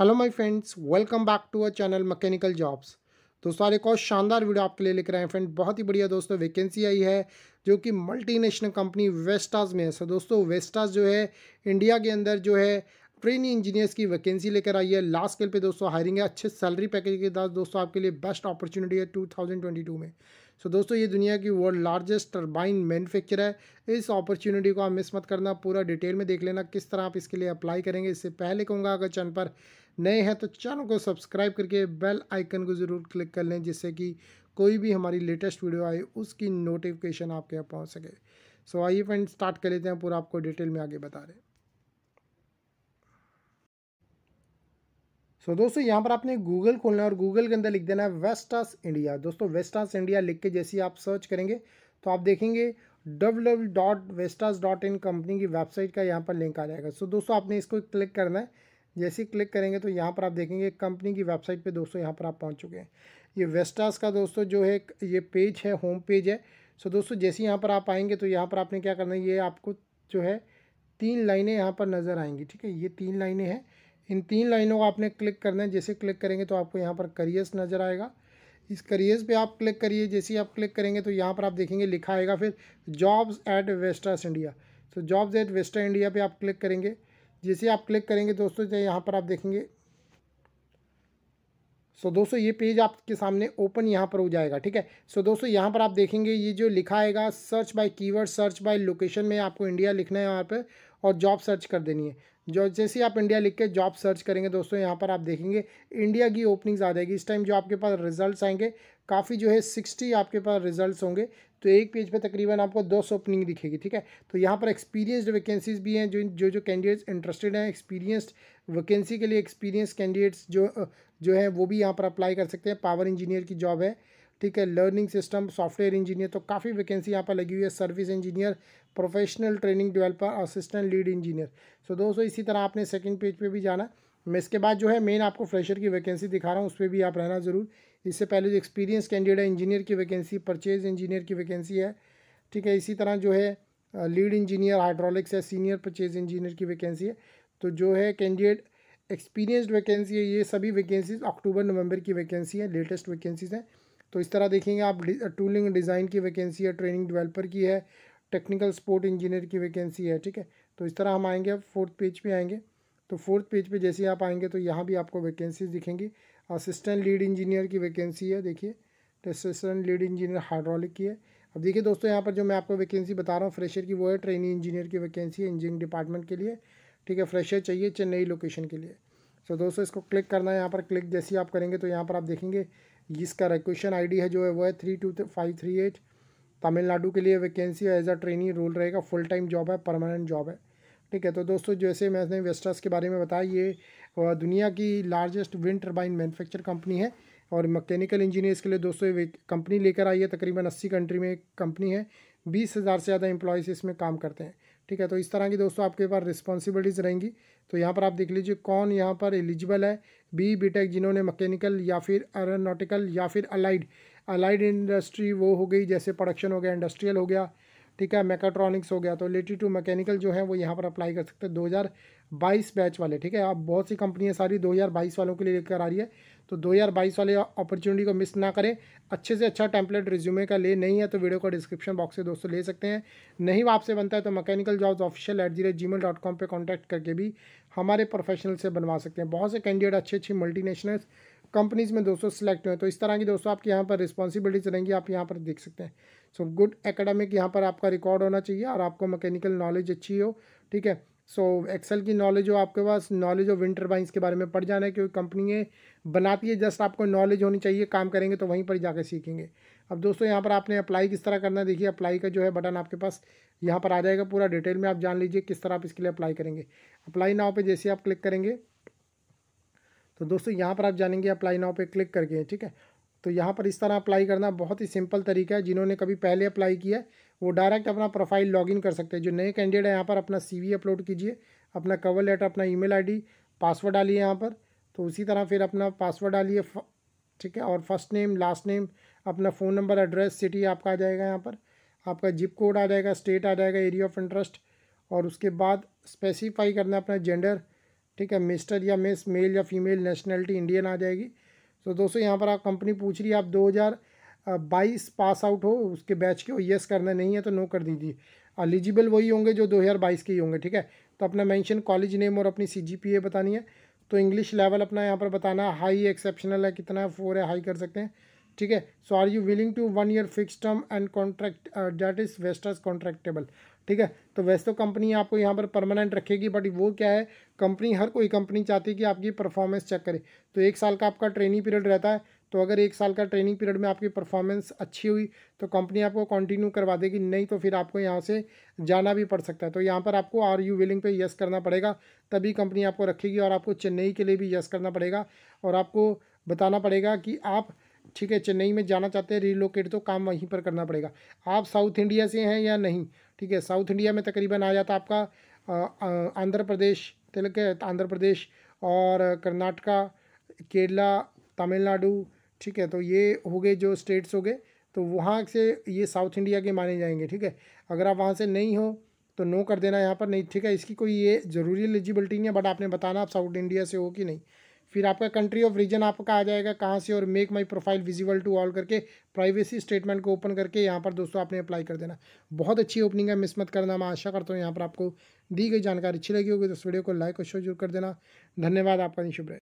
hello my friends welcome back to our channel mechanical jobs दोस्तों आज एक और शानदार वीडियो आपके लिए लेकर आए हैं फ्रेंड बहुत ही बढ़िया दोस्तों वैकेंसी आई है जो कि मल्टीनेशनल कंपनी वेस्टाज में है सो दोस्तों वेस्टाज जो है इंडिया के अंदर जो है ट्रेनिंग इंजीनियर्स की वैकेंसी लेकर आई है लास्ट स्केल पर दोस्तों हायरिंग है अच्छे सैलरी पैकेज के साथ दोस्तों आपके लिए बेस्ट अपॉर्चुनिटी है टू में सो so, दोस्तों ये दुनिया की वर्ल्ड लार्जेस्ट टर्बाइन मैन्युफैक्चर है इस अपॉर्चुनिटी को आप मिस मत करना पूरा डिटेल में देख लेना किस तरह आप इसके लिए अप्लाई करेंगे इससे पहले कहूँगा अगर चैनल पर नए हैं तो चैनल को सब्सक्राइब करके बेल आइकन को ज़रूर क्लिक कर लें जिससे कि कोई भी हमारी लेटेस्ट वीडियो आए उसकी नोटिफिकेशन आपके यहाँ पहुँच सके सो आइए फ्रेंड स्टार्ट कर लेते हैं पूरा आपको डिटेल में आगे बता रहे हैं सो so, दोस्तों यहाँ पर आपने गूगल खोलना है और गूगल के अंदर लिख देना है वेस्टास इंडिया दोस्तों वेस्टास इंडिया लिख के जैसे आप सर्च करेंगे तो आप देखेंगे W dot Vestas dot in company की वेबसाइट का यहाँ पर लिंक आ जाएगा सो so, दोस्तों आपने इसको क्लिक करना है जैसे क्लिक करेंगे तो यहाँ पर आप देखेंगे कंपनी की वेबसाइट पर दोस्तों यहाँ पर आप पहुँच चुके हैं ये वेस्टास का दोस्तों जो है ये पेज है होम पेज है सो दोस्तों जैसे यहाँ पर आप आएंगे तो यहाँ पर आपने क्या करना है ये आपको जो है तीन लाइनें यहाँ पर नज़र आएंगी ठीक है ये तीन लाइनें हैं इन तीन लाइनों को आपने क्लिक करना है जैसे क्लिक करेंगे तो आपको यहाँ पर करियर्स नज़र आएगा इस करियर्स पे आप क्लिक करिए जैसे ही आप क्लिक करेंगे तो यहाँ पर आप देखेंगे लिखा आएगा फिर जॉब्स एट वेस्टर्स इंडिया तो जॉब्स एट वेस्टर्न इंडिया पे आप क्लिक करेंगे जैसे आप क्लिक करेंगे दोस्तों तो यहाँ पर आप देखेंगे सो so, दोस्तों ये पेज आपके सामने ओपन यहाँ पर हो जाएगा ठीक है सो so, दोस्तों यहाँ पर आप देखेंगे ये जो लिखा आएगा search by keyword search by location में आपको इंडिया लिखना है यहाँ पर और जॉब सर्च कर देनी है जो जैसे आप इंडिया लिख के जॉब सर्च करेंगे दोस्तों यहाँ पर आप देखेंगे इंडिया की ओपनिंग्स आ जाएगी इस टाइम जो आपके पास रिजल्ट्स आएंगे काफ़ी जो है सिक्सटी आपके पास रिजल्ट्स होंगे तो एक पेज पे तकरीबन आपको दो सौ ओपनिंग दिखेगी ठीक है तो यहाँ पर एक्सपीरियंसड वैकेंसीज भी हैं जो जो जो कैंडिडेट्स इंटरेस्टेड हैं एक्सपीरियंसड वैकेंसी के लिए एक्सपीरियंस कैंडिडेट्स जो जो है वो भी यहाँ पर अप्लाई कर सकते हैं पावर इंजीनियर की जॉब है ठीक है लर्निंग सिस्टम सॉफ्टवेयर इंजीनियर तो काफ़ी वैकेंसी यहाँ पर लगी हुई है service engineer professional training developer assistant lead engineer so दोस्तों इसी तरह आपने सेकेंड पेज पर भी जाना मैं इसके बाद जो है मेन आपको फ्रेशर की वैकेंसी दिखा रहा हूँ उस पर भी आप रहना ज़रूर इससे पहले जो एक्सपीरियंस कैंडिडेट है इंजीनियर की वैकेंसी परचेज इंजीनियर की वैकेंसी है ठीक है इसी तरह जो है लीड इंजीनियर हाइड्रोलिक्स है सीनियर परचेज इंजीनियर की वैकेंसी है तो जो है कैंडिडेट एक्सपीरियंस्ड वैकेंसी है ये सभी वैकेंसीज अक्टूबर नवंबर की वैकेंसी है लेटेस्ट वैकेंसीज हैं तो इस तरह देखेंगे आप टूलिंग डिज़ाइन की वैकेंसी है ट्रेनिंग डेवलपर की है टेक्निकल सपोर्ट इंजीनियर की वैकेंसी है ठीक है तो इस तरह हम आएंगे अब फोर्थ पेज पे आएंगे तो फोर्थ पेज पे जैसे आप आएंगे तो यहाँ भी आपको वैकेंसीज दिखेंगी असिस्टेंट लीड इंजीनियर की वैकेंसी है देखिए असिस्टेंट लीड इंजीनियर हाइड्रोलिक की है अब देखिए दोस्तों यहाँ पर जो मैं आपको वैकेंसी बता रहा हूँ फ्रेशर की वो है ट्रेनिंग इंजीनियर की वैकेंसी है इंजीनियरिंग डिपार्टमेंट के लिए ठीक है फ्रेशर चाहिए चेन्नई लोकेशन के लिए सो दोस्तों इसको क्लिक करना है यहाँ पर क्लिक जैसे आप करेंगे तो यहाँ पर आप देखेंगे इसका क्वेश्चन आईडी है जो है वो है three two five three eight Tamil Nadu के लिए vacancy as a trainee role रहेगा फुल टाइम जॉब है परमानेंट जॉब है ठीक है तो दोस्तों जैसे मैंने वेस्टर्स के बारे में बताया ये दुनिया की largest wind turbine manufacture company है और मैकेनिकल इंजीनियर्स के लिए दोस्तों ये कंपनी लेकर आई है तकरीबन अस्सी कंट्री में एक कंपनी है बीस हज़ार से ज़्यादा एम्प्लॉयज़ इसमें काम करते हैं ठीक है तो इस तरह की दोस्तों आपके पास रिस्पॉन्सिबिलिटीज़ रहेंगी तो यहाँ पर आप देख लीजिए कौन यहाँ पर एलिजिबल है बी बीटेक जिन्होंने मकैनिकल या फिर एरोनोटिकल या फिर अलाइड अलाइड इंडस्ट्री वो हो गई जैसे प्रोडक्शन हो गया इंडस्ट्रियल हो गया ठीक है मेकाट्रॉनिक्स हो गया तो रिलेटेड टू मैकेनिकल जो है वो यहाँ पर अप्लाई कर सकते हैं दो हज़ार बाईस बैच वाले ठीक है आप बहुत सी कंपनियाँ सारी दो हज़ार बाईस वालों के लिए लेकर आ रही है तो दो हज़ार बाईस वाले अपॉर्चुनिटी को मिस ना करें अच्छे से अच्छा टेम्पलेट रिज्यूमे का ले नहीं है तो वीडियो को डिस्क्रिप्शन बॉक्स से दोस्तों ले सकते हैं नहीं वो आपसे बनता है तो mechanical jobs official at G rate Gmail dot com पर कॉन्टैक्ट करके भी हमारे प्रोफेशनल से बनवा सकते हैं बहुत से कैंडिडेट अच्छे अच्छी नेशनल कंपनीज़ में दोस्तों सेलेक्ट हुए तो इस तरह की दोस्तों आपके यहाँ पर रिस्पॉन्सिबिलिटीज रहेंगी आप यहाँ पर देख सकते हैं सो गुड एकेडमिक यहाँ पर आपका रिकॉर्ड होना चाहिए और आपको मैकेनिकल नॉलेज अच्छी हो ठीक है सो एक्सेल की नॉलेज हो आपके पास नॉलेज हो विंटर बाइंस के बारे में पढ़ जाना है क्योंकि कंपनी बनाती है जस्ट आपको नॉलेज होनी चाहिए काम करेंगे तो वहीं पर जाकर सीखेंगे अब दोस्तों यहाँ पर आपने अप्लाई किस तरह करना देखिए अप्लाई का जो है बटन आपके पास यहाँ पर आ जाएगा पूरा डिटेल में आप जान लीजिए किस तरह आप इसके लिए अप्लाई करेंगे अप्लाई नाव पर जैसे आप क्लिक करेंगे तो दोस्तों यहाँ पर आप जानेंगे अप्लाई नाव पर क्लिक करके ठीक है तो यहाँ पर इस तरह अप्लाई करना बहुत ही सिंपल तरीका है जिन्होंने कभी पहले अप्लाई किया है वो डायरेक्ट अपना प्रोफाइल लॉगिन कर सकते हैं जो नए कैंडिडेट है यहाँ पर अपना सीवी अपलोड कीजिए अपना कवर लेटर अपना ईमेल आईडी पासवर्ड डालिए यहाँ पर तो उसी तरह फिर अपना पासवर्ड डालिए ठीक है और फर्स्ट नेम लास्ट नेम अपना फ़ोन नंबर एड्रेस सिटी आपका आ जाएगा यहाँ पर आपका जिप कोड आ जाएगा स्टेट आ जाएगा एरिया ऑफ इंटरेस्ट और उसके बाद स्पेसिफाई करना अपना जेंडर ठीक है मिस्टर या मिस मेल या फीमेल नेशनलिटी इंडियन आ जाएगी तो दोस्तों यहाँ पर आप कंपनी पूछ रही है आप दो हज़ार बाईस पास आउट हो उसके बैच के हो येस करना नहीं है तो नो कर दीजिए एलिजिबल वही होंगे जो 2022 के ही होंगे ठीक है तो अपना मेंशन कॉलेज नेम और अपनी सी बतानी है तो इंग्लिश लेवल अपना यहाँ पर बताना है हाई एक्सेप्शनल है कितना फोर है हाई कर सकते हैं ठीक है so are you willing to one year fix term and contract date is वेस्टर्स कॉन्ट्रैक्टेबल ठीक है तो वैसे तो कंपनी आपको यहाँ पर परमानेंट रखेगी बट वो क्या है कंपनी हर कोई कंपनी चाहती है कि आपकी परफॉर्मेंस चेक करे तो एक साल का आपका ट्रेनिंग पीरियड रहता है तो अगर एक साल का ट्रेनिंग पीरियड में आपकी परफॉर्मेंस अच्छी हुई तो कंपनी आपको कंटिन्यू करवा देगी नहीं तो फिर आपको यहाँ से जाना भी पड़ सकता है तो यहाँ पर आपको आर यू विलिंग पे यस करना पड़ेगा तभी कंपनी आपको रखेगी और आपको चेन्नई के लिए भी यस करना पड़ेगा और आपको बताना पड़ेगा कि आप ठीक है चेन्नई में जाना चाहते हैं रिलोकेट तो काम वहीं पर करना पड़ेगा आप साउथ इंडिया से हैं या नहीं ठीक है साउथ इंडिया में तकरीबन आ जाता आपका आंध्र प्रदेश तिलक आंध्र प्रदेश और कर्नाटका केरला तमिलनाडु ठीक है तो ये हो गए जो स्टेट्स हो गए तो वहाँ से ये साउथ इंडिया के माने जाएंगे ठीक है अगर आप वहाँ से नहीं हो तो नो कर देना यहाँ पर नहीं ठीक है इसकी कोई ये ज़रूरी एलिजिबिलिटी नहीं है बट आपने बताना आप साउथ इंडिया से हो कि नहीं फिर आपका कंट्री ऑफ रीजन आपका आ जाएगा कहाँ से और make my profile visible to all करके प्राइवेसी स्टेटमेंट को ओपन करके यहाँ पर दोस्तों आपने अप्लाई कर देना बहुत अच्छी ओपनिंग है मिस मत करना मैं आशा करता हूँ यहाँ पर आपको दी गई जानकारी अच्छी लगी होगी तो इस वीडियो को लाइक और शेयर जरूर कर देना धन्यवाद आपका निशुभ रहे